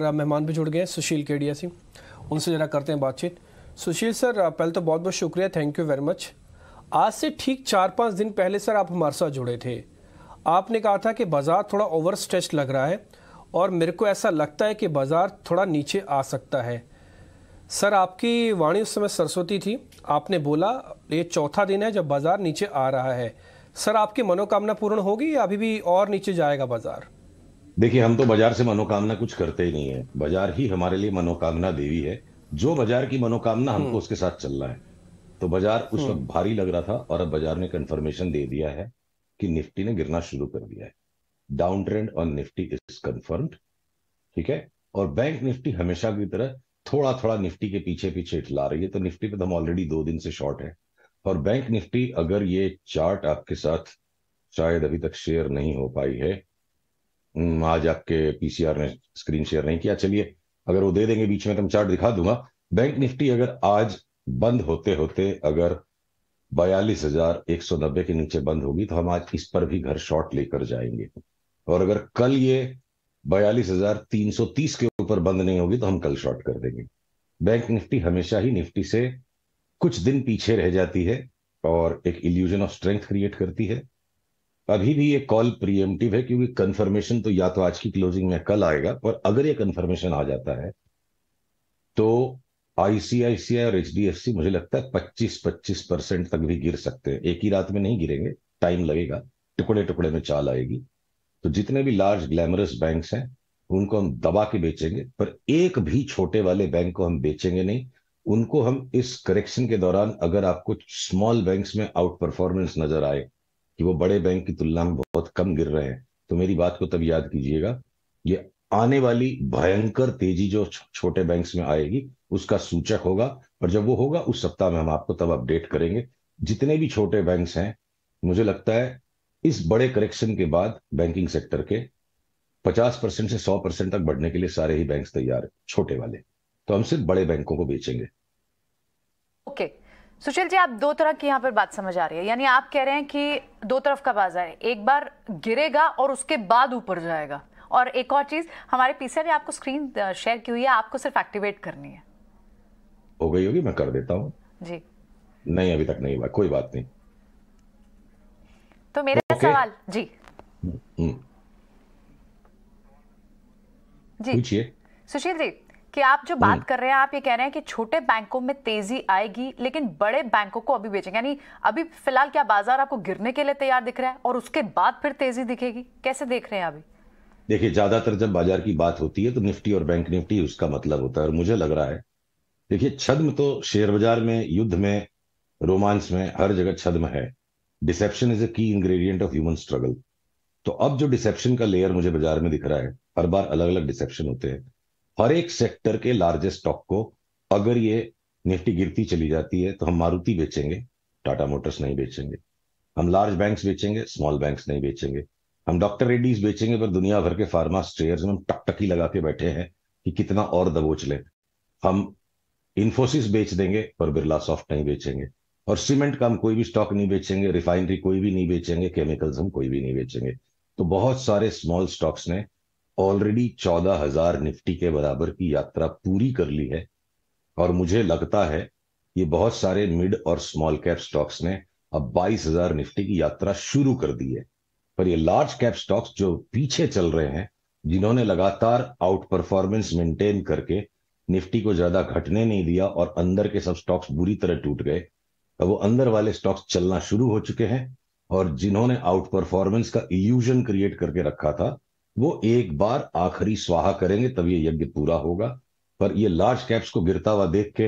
हमारा मेहमान भी जुड़ गए सुशील केडिया सिंह उनसे ज़रा करते हैं बातचीत सुशील सर पहले तो बहुत बहुत शुक्रिया थैंक यू वेरी मच आज से ठीक चार पाँच दिन पहले सर आप हमारे साथ जुड़े थे आपने कहा था कि बाज़ार थोड़ा ओवर स्ट्रेच लग रहा है और मेरे को ऐसा लगता है कि बाज़ार थोड़ा नीचे आ सकता है सर आपकी वाणी उस समय सरस्वती थी आपने बोला ये चौथा दिन है जब बाज़ार नीचे आ रहा है सर आपकी मनोकामना पूर्ण होगी या अभी भी और नीचे जाएगा बाज़ार देखिए हम तो बाजार से मनोकामना कुछ करते ही नहीं है बाजार ही हमारे लिए मनोकामना देवी है जो बाजार की मनोकामना हमको हम्म। उसके साथ चलना है तो बाजार उस वक्त हम्म। भारी लग रहा था और अब बाजार ने कंफर्मेशन दे दिया है कि निफ्टी ने गिरना शुरू कर दिया है down trend on Nifty is confirmed ठीक है और बैंक निफ्टी हमेशा की तरह थोड़ा थोड़ा निफ्टी के पीछे पीछे इटला रही है तो निफ्टी पे तो हम ऑलरेडी दो दिन से शॉर्ट है और बैंक निफ्टी अगर ये चार्ट आपके साथ शायद अभी तक शेयर नहीं हो पाई है हम्म, आज आपके पीसीआर ने स्क्रीन शेयर नहीं किया चलिए अगर वो दे देंगे बीच में तो मैं चार्ट दिखा दूंगा बैंक निफ्टी अगर आज बंद होते होते अगर बयालीस हजार एक सौ नब्बे के नीचे बंद होगी तो हम आज इस पर भी घर शॉर्ट लेकर जाएंगे और अगर कल ये बयालीस हजार तीन सौ तीस के ऊपर बंद नहीं होगी तो हम कल शॉर्ट कर देंगे बैंक निफ्टी हमेशा ही निफ्टी से कुछ दिन पीछे रह जाती है और एक इल्यूजन ऑफ स्ट्रेंथ क्रिएट करती है अभी भी ये कॉल प्रीएमटिव है क्योंकि कंफर्मेशन तो या तो आज की क्लोजिंग में कल आएगा पर अगर ये कंफर्मेशन आ जाता है तो आईसीआईसीआई और एचडीएफसी मुझे लगता है 25-25 परसेंट तक भी गिर सकते हैं एक ही रात में नहीं गिरेंगे टाइम लगेगा टुकड़े टुकड़े में चाल आएगी तो जितने भी लार्ज ग्लैमरस बैंक हैं उनको हम दबा के बेचेंगे पर एक भी छोटे वाले बैंक को हम बेचेंगे नहीं उनको हम इस करेक्शन के दौरान अगर आपको स्मॉल बैंक्स में आउट परफॉर्मेंस नजर आए कि वो बड़े बैंक की तुलना में बहुत कम गिर रहे हैं तो मेरी बात को तब याद कीजिएगा ये आने वाली भयंकर तेजी जो छोटे बैंक में आएगी उसका सूचक होगा और जब वो होगा उस सप्ताह में हम आपको तब अपडेट करेंगे जितने भी छोटे बैंक हैं मुझे लगता है इस बड़े करेक्शन के बाद बैंकिंग सेक्टर के 50 परसेंट से 100 परसेंट तक बढ़ने के लिए सारे ही बैंक तैयार है छोटे वाले तो हम सिर्फ बड़े बैंकों को बेचेंगे ओके okay. सुशील जी आप दो तरह की यहाँ पर बात समझ आ रही है यानी आप कह रहे हैं कि दो तरफ का बाजार है एक बार गिरेगा और उसके बाद ऊपर जाएगा और एक और चीज हमारे पीसीआर ने आपको स्क्रीन शेयर की हुई है आपको सिर्फ एक्टिवेट करनी है हो गई होगी मैं कर देता हूँ जी नहीं अभी तक नहीं हुआ कोई बात नहीं तो मेरा okay. सवाल जी हम्म, हम्म। जी सुशील जी कि आप जो बात हम्म। कर रहे हैं आप ये कह रहे हैं कि छोटे बैंकों में तेजी आएगी लेकिन बड़े बैंकों को अभी बेचेंगे यानी अभी फिलहाल क्या बाजार आपको गिरने के लिए तैयार दिख रहा है और उसके बाद फिर तेजी दिखेगी कैसे देख रहे हैं अभी देखिए ज्यादातर जब बाजार की बात होती है तो निफ्टी और बैंक निफ्टी उसका मतलब होता है और मुझे लग रहा है देखिए छद्म तो शेयर बाजार में युद्ध में रोमांस में हर जगह छद्म है डिसेप्शन इज ए की इंग्रेडिएंट ऑफ ह्यूमन स्ट्रगल तो अब जो डिसेप्शन का लेयर मुझे बाजार में दिख रहा है हर बार अलग अलग डिसेप्शन होते हैं हर एक सेक्टर के लार्जेस्ट स्टॉक को अगर ये निफ्टी गिरती चली जाती है तो हम मारुति बेचेंगे टाटा मोटर्स नहीं बेचेंगे हम लार्ज बैंक्स बेचेंगे स्मॉल बैंक्स नहीं बेचेंगे हम डॉक्टर रेड्डीज बेचेंगे पर दुनिया भर के फार्मा शेयर्स में हम टकटकी लगा के बैठे हैं कि कितना और दबोच लें हम इन्फोसिस बेच देंगे पर बिरला सॉफ्ट नहीं बेचेंगे और सीमेंट का हम कोई भी स्टॉक नहीं बेचेंगे रिफाइनरी कोई भी नहीं बेचेंगे केमिकल्स हम कोई भी नहीं बेचेंगे तो बहुत सारे स्मॉल स्टॉक्स ने ऑलरेडी चौदह हजार निफ्टी के बराबर की यात्रा पूरी कर ली है और मुझे लगता है ये बहुत सारे मिड और स्मॉल कैप स्टॉक्स ने अब बाईस हजार निफ्टी की यात्रा शुरू कर दी है पर ये लार्ज कैप स्टॉक्स जो पीछे चल रहे हैं जिन्होंने लगातार आउट परफॉर्मेंस मेंटेन करके निफ्टी को ज्यादा घटने नहीं दिया और अंदर के सब स्टॉक्स बुरी तरह टूट गए तो वो अंदर वाले स्टॉक्स चलना शुरू हो चुके हैं और जिन्होंने आउट परफॉर्मेंस का इल्यूजन क्रिएट करके रखा था वो एक बार आखिरी स्वाहा करेंगे तब ये यज्ञ पूरा होगा पर ये लार्ज कैप्स को गिरता हुआ देख के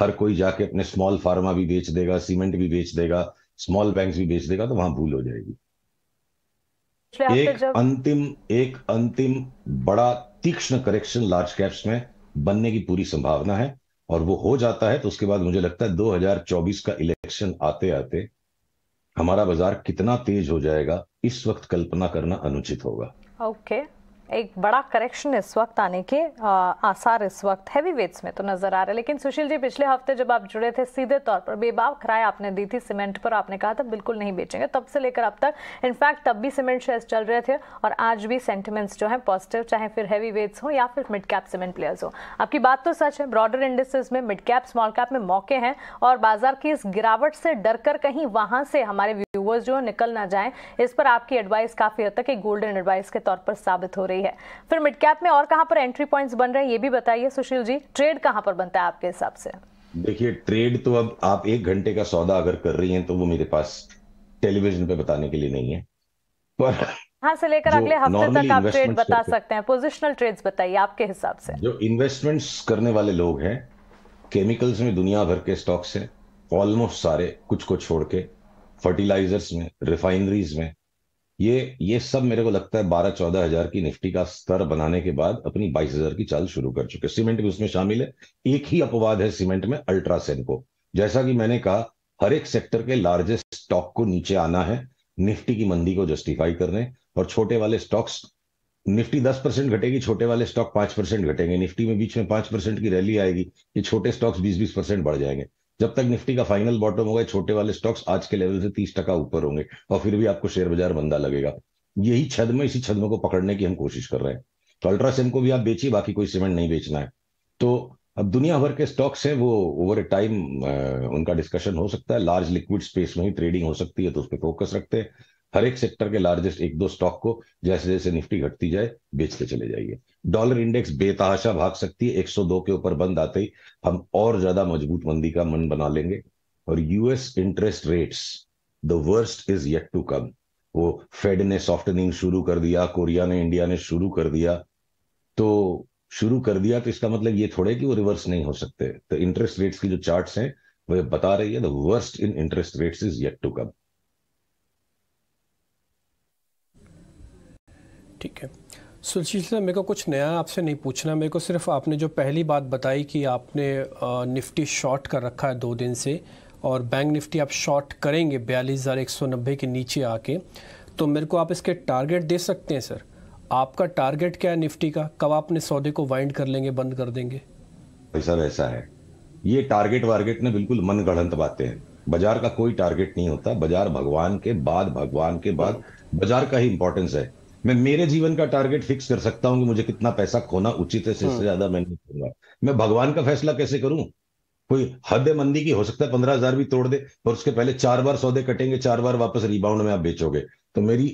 हर कोई जाके अपने स्मॉल फार्मा भी बेच देगा सीमेंट भी बेच देगा स्मॉल बैंक भी बेच देगा तो वहां भूल हो जाएगी एक जब... अंतिम एक अंतिम बड़ा तीक्ष्ण करेक्शन लार्ज कैप्स में बनने की पूरी संभावना है और वो हो जाता है तो उसके बाद मुझे लगता है 2024 का इलेक्शन आते आते हमारा बाजार कितना तेज हो जाएगा इस वक्त कल्पना करना अनुचित होगा ओके okay. एक बड़ा करेक्शन इस वक्त आने के आ, आसार इस वक्त हैवी वेट्स में तो नजर आ रहे हैं लेकिन सुशील जी पिछले हफ्ते जब आप जुड़े थे सीधे तौर पर बेबाव किराए आपने दी थी सीमेंट पर आपने कहा था बिल्कुल नहीं बेचेंगे तब से लेकर अब तक इनफैक्ट तब भी सीमेंट शेयर्स चल रहे थे और आज भी सेंटिमेंट्स जो है पॉजिटिव चाहे फिर हैवी वेट्स हो या फिर मिड कैप सीमेंट प्लेयर्स हो आपकी बात तो सच है ब्रॉडर इंडस्ट्रीज में मिड कैप स्मॉल कैप में मौके हैं और बाजार की इस गिरावट से डर कहीं वहां से हमारे मूवर्स जो निकल ना जाएं इस पर आपकी एडवाइस काफ़ी हद तक एक गोल्डन एडवाइस के तौर पर साबित हो रही है फिर मिड कैप में और कहाँ पर एंट्री पॉइंट्स बन रहे हैं ये भी बताइए सुशील जी ट्रेड कहाँ पर बनता है आपके हिसाब से देखिए ट्रेड तो अब आप एक घंटे का सौदा अगर कर रही हैं तो वो मेरे पास टेलीविजन पे बताने के लिए नहीं है पर हाँ से लेकर अगले हफ्ते तक आप ट्रेड बता सकते हैं पोजिशनल ट्रेड्स बताइए आपके हिसाब से जो इन्वेस्टमेंट्स करने वाले लोग हैं केमिकल्स में दुनिया भर के स्टॉक्स हैं ऑलमोस्ट सारे कुछ को छोड़ के फर्टिलाइजर्स में रिफाइनरीज में ये ये सब मेरे को लगता है बारह चौदह हजार की निफ्टी का स्तर बनाने के बाद अपनी बाईस हजार की चाल शुरू कर चुके सीमेंट भी उसमें शामिल है एक ही अपवाद है सीमेंट में अल्ट्रासेन को जैसा कि मैंने कहा हर एक सेक्टर के लार्जेस्ट स्टॉक को नीचे आना है निफ्टी की मंदी को जस्टिफाई करने और छोटे वाले स्टॉक्स निफ्टी दस परसेंट घटेगी छोटे वाले स्टॉक पांच परसेंट घटेंगे निफ्टी में बीच में पांच परसेंट की रैली आएगी ये छोटे स्टॉक्स बीस बीस परसेंट बढ़ जाएंगे जब तक निफ्टी का फाइनल बॉटम होगा छोटे वाले स्टॉक्स आज के लेवल से तीस टका ऊपर होंगे और फिर भी आपको शेयर बाजार मंदा लगेगा यही छद में इसी छद में को पकड़ने की हम कोशिश कर रहे हैं तो अल्ट्रासेम को भी आप बेचिए बाकी कोई सीमेंट नहीं बेचना है तो अब दुनिया भर के स्टॉक्स हैं वो ओवर ए टाइम उनका डिस्कशन हो सकता है लार्ज लिक्विड स्पेस में ही ट्रेडिंग हो सकती है तो उस पर फोकस रखते हैं हर एक सेक्टर के लार्जेस्ट एक दो स्टॉक को जैसे जैसे निफ्टी घटती जाए बेच के चले जाइए डॉलर इंडेक्स बेतहाशा भाग सकती है 102 के ऊपर बंद आते ही हम और ज्यादा मजबूत मंदी का मन बना लेंगे और US interest rates the worst is yet to come वो फेड ने सॉफ्टनिंग शुरू कर दिया कोरिया ने इंडिया ने शुरू कर दिया तो शुरू कर दिया तो इसका मतलब ये थोड़े कि वो रिवर्स नहीं हो सकते तो इंटरेस्ट रेट्स की जो चार्ट्स हैं वह बता रही है the worst in interest rates is yet to come ठीक है सुलशीला मेरे को कुछ नया आपसे नहीं पूछना मेरे को सिर्फ आपने जो पहली बात बताई कि आपने निफ्टी शॉर्ट कर रखा है दो दिन से और बैंक निफ्टी आप शॉर्ट करेंगे बयालीस हज़ार एक सौ नब्बे के नीचे आके तो मेरे को आप इसके टारगेट दे सकते हैं सर आपका टारगेट क्या है निफ्टी का कब आपने सौदे को वाइंड कर लेंगे बंद कर देंगे सर ऐसा है ये टारगेट वारगेट ना बिल्कुल मनगढ़ंत बातें हैं बाजार का कोई टारगेट नहीं होता बाजार भगवान के बाद भगवान के बाद बाजार का ही इंपॉर्टेंस है मैं मेरे जीवन का टारगेट फिक्स कर सकता हूं कि मुझे कितना पैसा खोना उचित है इससे हाँ। ज्यादा मैं नहीं करूंगा मैं भगवान का फैसला कैसे करूं कोई हद मंदी की हो सकता है पंद्रह हजार भी तोड़ दे और उसके पहले चार बार सौदे कटेंगे चार बार वापस रिबाउंड में आप बेचोगे तो मेरी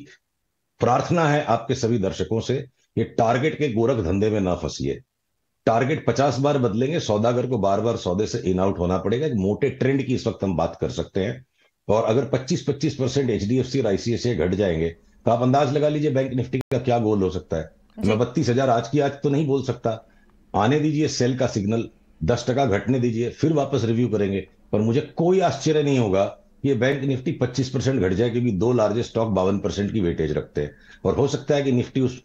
प्रार्थना है आपके सभी दर्शकों से ये टारगेट के गोरख धंधे में ना फंसिए टारगेट पचास बार बदलेंगे सौदागर को बार बार सौदे से इन आउट होना पड़ेगा एक मोटे ट्रेंड की इस वक्त हम बात कर सकते हैं और अगर 25-25 percent H D F C और आईसीआईसीआई घट जाएंगे तो आप अंदाज लगा लीजिए बैंक निफ्टी का क्या गोल हो सकता है मैं बत्तीस हजार आज की आज तो नहीं बोल सकता आने दीजिए सेल का सिग्नल दस टका घटने दीजिए फिर वापस रिव्यू करेंगे पर मुझे कोई आश्चर्य नहीं होगा ये बैंक निफ्टी 25 परसेंट घट जाए क्योंकि दो लार्जेस्ट स्टॉक बावन परसेंट की वेटेज रखते हैं और हो सकता है कि निफ्टी उस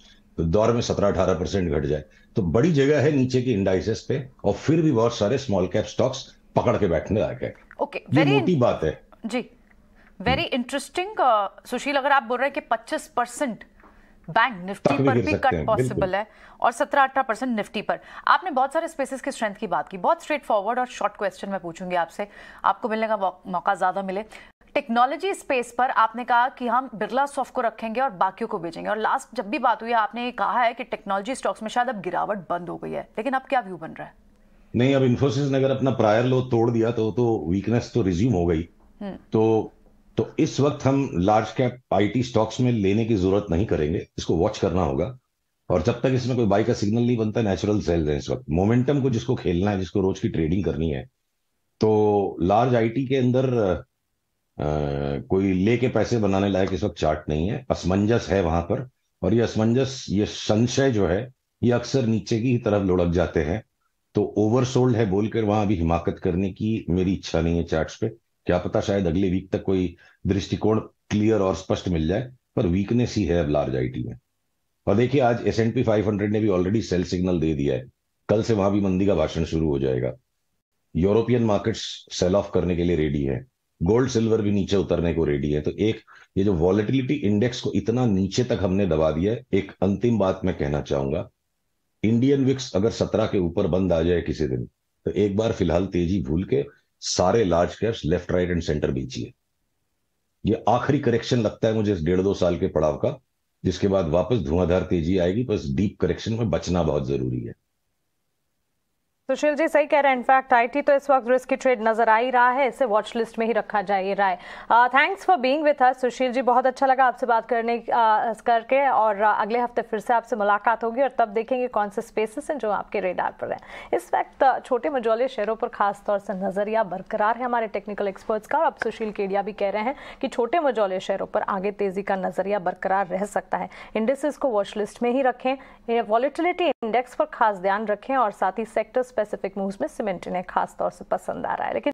दौर में सत्रह अठारह परसेंट घट जाए तो बड़ी जगह है नीचे के इंडाइसेस पे और फिर भी बहुत सारे स्मॉल कैप स्टॉक्स पकड़ के बैठने आ गए ओके मोटी बात है जी वेरी इंटरेस्टिंग सुशील अगर आप बोल रहे हैं कि 25 परसेंट बैंक निफ्टी पर भी कट पॉसिबल है और 17 अठारह परसेंट निफ्टी पर आपने बहुत सारे स्पेसेस की स्ट्रेंथ की बात की बहुत स्ट्रेट फॉरवर्ड और शॉर्ट क्वेश्चन मैं पूछूंगी आपसे आपको मिलने का मौका ज़्यादा मिले टेक्नोलॉजी स्पेस पर आपने कहा कि हम बिरला सॉफ्ट को रखेंगे और बाकियों को भेजेंगे और लास्ट जब भी बात हुई आपने कहा है कि टेक्नोलॉजी स्टॉक्स में शायद अब गिरावट बंद हो गई है लेकिन अब क्या व्यू बन रहा है नहीं अब इन्फोसिस ने अगर अपना प्रायर लो तोड़ दिया तो तो वीकनेस तो रिज्यूम हो गई हम्म। तो तो इस वक्त हम लार्ज कैप आईटी स्टॉक्स में लेने की जरूरत नहीं करेंगे इसको वॉच करना होगा और जब तक इसमें कोई बाई का सिग्नल नहीं बनता नेचुरल सेल्स है इस वक्त मोमेंटम को जिसको खेलना है जिसको रोज की ट्रेडिंग करनी है तो लार्ज आईटी के अंदर आ, कोई लेके पैसे बनाने लायक इस वक्त चार्ट नहीं है असमंजस है वहां पर और ये असमंजस ये संशय जो है ये अक्सर नीचे की तरफ लुढ़क जाते हैं तो ओवरसोल्ड है बोलकर वहां अभी हिमाकत करने की मेरी इच्छा नहीं है चार्ट पे क्या पता शायद अगले वीक तक कोई दृष्टिकोण क्लियर और स्पष्ट मिल जाए पर वीकनेस ही है अब लार्ज आईटी में और देखिए आज एस एंड पी फाइव ने भी ऑलरेडी सेल सिग्नल दे दिया है कल से वहां भी मंदी का भाषण शुरू हो जाएगा यूरोपियन मार्केट्स सेल ऑफ करने के लिए रेडी है गोल्ड सिल्वर भी नीचे उतरने को रेडी है तो एक ये जो वॉलिटिलिटी इंडेक्स को इतना नीचे तक हमने दबा दिया है एक अंतिम बात मैं कहना चाहूंगा इंडियन विक्स अगर सत्रह के ऊपर बंद आ जाए किसी दिन तो एक बार फिलहाल तेजी भूल के सारे large caps left right and centre बेचिए ये आखिरी करेक्शन लगता है मुझे इस डेढ़ दो साल के पड़ाव का जिसके बाद वापस धुआंधार तेजी आएगी बस डीप करेक्शन में बचना बहुत जरूरी है सुशील जी सही कह रहे हैं इनफैक्ट आईटी तो इस वक्त की ट्रेड नजर आ ही रहा है इसे वॉच लिस्ट में ही रखा जाए है thanks for being with us Sushil ji बहुत अच्छा लगा आपसे बात करने uh, करके और uh, अगले हफ्ते फिर से आपसे मुलाकात होगी और तब देखेंगे कौन से स्पेसेस हैं जो आपके रेडार पर हैं इस वक्त uh, छोटे मजौले शहरों पर खासतौर से नजरिया बरकरार है हमारे टेक्निकल एक्सपर्ट्स का और अब सुशील केडिया भी कह रहे हैं कि छोटे मजौले शहरों पर आगे तेजी का नजरिया बरकरार रह सकता है इंडेसिस को वॉच लिस्ट में ही रखें वॉलिटिलिटी इंडेक्स पर खास ध्यान रखें और साथ ही सेक्टर्स स्पेसिफिक मूव्स में सिमेंटी ने खास तौर से पसंद आ रहा है लेकिन